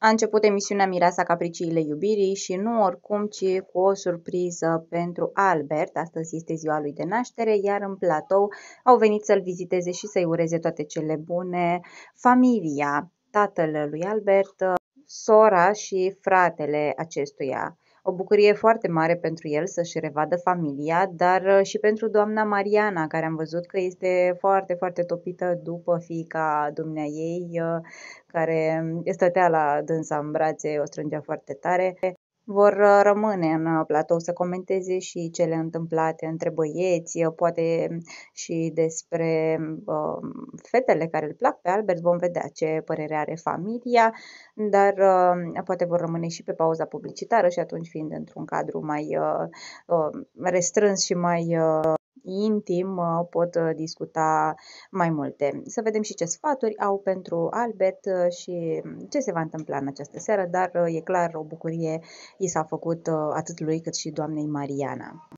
A început emisiunea Mireasa Capriciile Iubirii și nu oricum, ci cu o surpriză pentru Albert. Astăzi este ziua lui de naștere, iar în platou au venit să-l viziteze și să-i ureze toate cele bune familia, tatăl lui Albert, sora și fratele acestuia. O bucurie foarte mare pentru el să-și revadă familia, dar uh, și pentru doamna Mariana, care am văzut că este foarte, foarte topită după fiica dumnea ei, uh, care mm, stătea la dânsa în brațe, o strângea foarte tare vor uh, rămâne în uh, platou să comenteze și cele întâmplate între băieți, uh, poate mm, și despre uh, fetele care îl plac pe Albert, vom vedea ce părere are familia, dar uh, poate vor rămâne și pe pauza publicitară și atunci fiind într-un cadru mai uh, um, restrâns și mai intim pot uh, discuta mai multe. Să vedem și ce sfaturi au pentru Albert uh, și ce se va întâmpla în această seară, dar uh, e clar o bucurie i s-a făcut atât lui cât și doamnei Mariana.